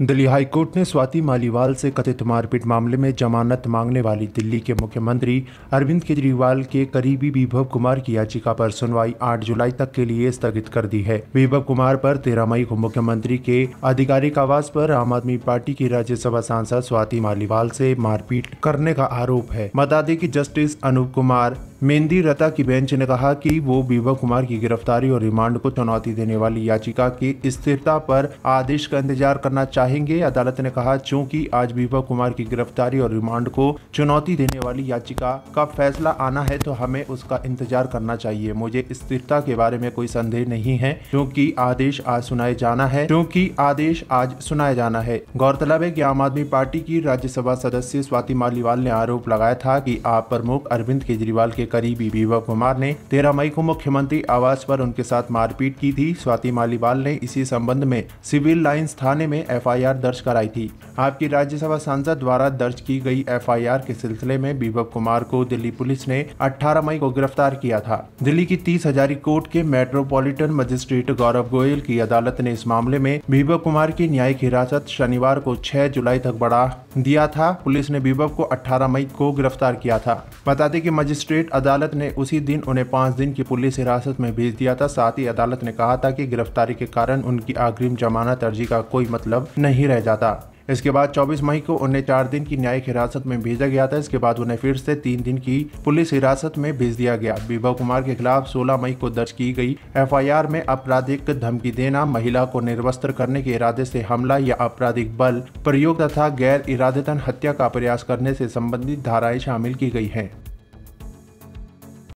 Delhi high court ने स्वाति मालीवाल से कथित मारपीट मामले में जमानत मांगने वाली दिल्ली के मुख्यमंत्री अरविंद केजरीवाल के करीबी विभव कुमार की याचिका पर सुनवाई 8 जुलाई तक के लिए स्थगित कर दी है विभव कुमार पर 13 मई को मुख्यमंत्री के आधिकारिक आवास पर आम आदमी पार्टी की राज्यसभा सांसद स्वाति मालीवाल से मारपीट करने का आरोप है बता दें की जस्टिस अनूप कुमार मेहंदी रता की बेंच ने कहा कि वो बीबा कुमार की गिरफ्तारी और रिमांड को चुनौती देने वाली याचिका की स्थिरता पर आदेश का इंतजार करना चाहेंगे अदालत ने कहा चूंकि आज बीबा कुमार की गिरफ्तारी और रिमांड को चुनौती देने वाली याचिका का फैसला आना है तो हमें उसका इंतजार करना चाहिए मुझे स्थिरता के बारे में कोई संदेह नहीं है क्योंकि आदेश आज सुनाए जाना है क्योंकि आदेश आज सुनाया जाना है गौरतलब है की आम आदमी पार्टी की राज्यसभा सदस्य स्वाति मालीवाल ने आरोप लगाया था की आप प्रमुख अरविंद केजरीवाल के करीबी विभव कुमार ने तेरह मई को मुख्यमंत्री आवास पर उनके साथ मारपीट की थी स्वाति मालीवाल ने इसी संबंध में सिविल लाइन्स थाने में एफआईआर दर्ज कराई थी आपकी राज्यसभा सांसद द्वारा दर्ज की गई एफआईआर के सिलसिले में विभव कुमार को दिल्ली पुलिस ने 18 मई को गिरफ्तार किया था दिल्ली की तीस हजारी कोर्ट के मेट्रोपॉलिटन मजिस्ट्रेट गौरव गोयल की अदालत ने इस मामले में विभव कुमार की न्यायिक हिरासत शनिवार को 6 जुलाई तक बढ़ा दिया था पुलिस ने विभव को 18 मई को गिरफ्तार किया था बता दें कि मजिस्ट्रेट अदालत ने उसी दिन उन्हें पाँच दिन की पुलिस हिरासत में भेज दिया था साथ ही अदालत ने कहा था कि गिरफ्तारी के कारण उनकी अग्रिम जमानत अर्जी का कोई मतलब नहीं रह जाता इसके बाद 24 मई को उन्हें चार दिन की न्यायिक हिरासत में भेजा गया था इसके बाद उन्हें फिर से तीन दिन की पुलिस हिरासत में भेज दिया गया विभव कुमार के खिलाफ 16 मई को दर्ज की गई एफआईआर में आपराधिक धमकी देना महिला को निर्वस्त्र करने के इरादे से हमला या आपराधिक बल प्रयोग तथा गैर इरादेतन हत्या का प्रयास करने से संबंधित धाराएं शामिल की गई है